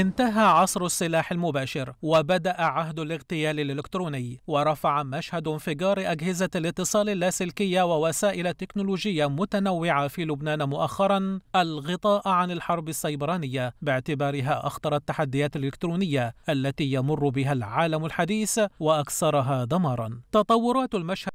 انتهى عصر السلاح المباشر وبدأ عهد الاغتيال الإلكتروني ورفع مشهد انفجار أجهزة الاتصال اللاسلكية ووسائل تكنولوجية متنوعة في لبنان مؤخرا الغطاء عن الحرب السيبرانية باعتبارها أخطر التحديات الإلكترونية التي يمر بها العالم الحديث وأكثرها دمارا تطورات المشهد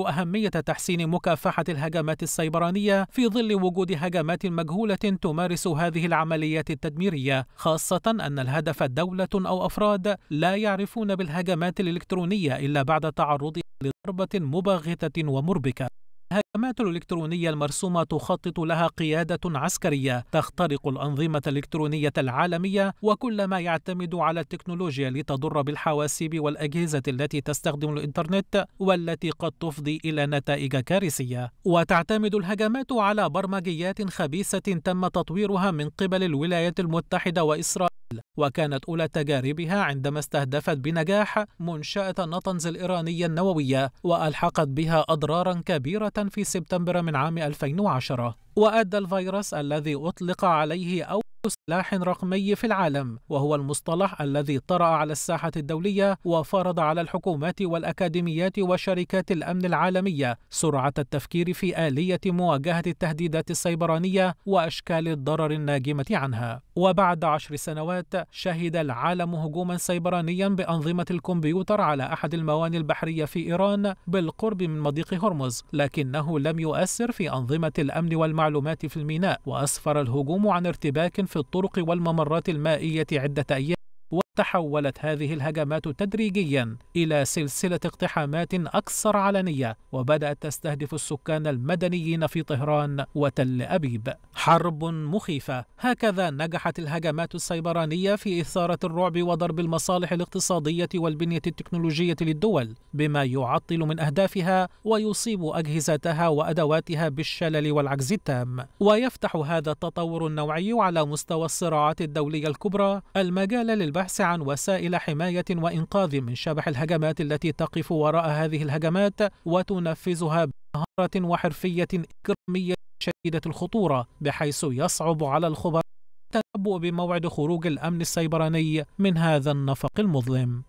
أهمية تحسين مكافحة الهجمات السيبرانية في ظل وجود هجمات مجهولة تمارس هذه العمليات التدميرية، خاصة أن الهدف دولة أو أفراد لا يعرفون بالهجمات الإلكترونية إلا بعد تعرضها لضربة مباغتة ومربكة. الهجمات الإلكترونية المرسومة تخطط لها قيادة عسكرية تخترق الأنظمة الإلكترونية العالمية وكل ما يعتمد على التكنولوجيا لتضر بالحواسيب والأجهزة التي تستخدم الإنترنت والتي قد تفضي إلى نتائج كارثية وتعتمد الهجمات على برمجيات خبيثة تم تطويرها من قبل الولايات المتحدة وإسرائيل قبل وكانت أولى تجاربها عندما استهدفت بنجاح منشأة نطنز الإيرانية النووية وألحقت بها أضرارا كبيرة في سبتمبر من عام 2010 وأدى الفيروس الذي أطلق عليه أول لاحن رقمي في العالم وهو المصطلح الذي طرأ على الساحة الدولية وفرض على الحكومات والأكاديميات وشركات الأمن العالمية سرعة التفكير في آلية مواجهة التهديدات السيبرانية وأشكال الضرر الناجمة عنها وبعد عشر سنوات شهد العالم هجوما سيبرانيا بأنظمة الكمبيوتر على أحد الموانئ البحرية في إيران بالقرب من مضيق هرمز لكنه لم يؤثر في أنظمة الأمن والمعلومات في الميناء وأسفر الهجوم عن ارتباك في الطول الطرق والممرات المائية عدة أيام تحولت هذه الهجمات تدريجيا إلى سلسلة اقتحامات أكثر علنية وبدأت تستهدف السكان المدنيين في طهران وتل أبيب حرب مخيفة هكذا نجحت الهجمات السيبرانية في إثارة الرعب وضرب المصالح الاقتصادية والبنية التكنولوجية للدول بما يعطل من أهدافها ويصيب أجهزتها وأدواتها بالشلل والعجز التام ويفتح هذا التطور النوعي على مستوى الصراعات الدولية الكبرى المجال للبحث عن وسائل حماية وإنقاذ من شبح الهجمات التي تقف وراء هذه الهجمات وتنفذها بمهارة وحرفية إكرامية شديدة الخطورة بحيث يصعب على الخبراء التنبؤ بموعد خروج الأمن السيبراني من هذا النفق المظلم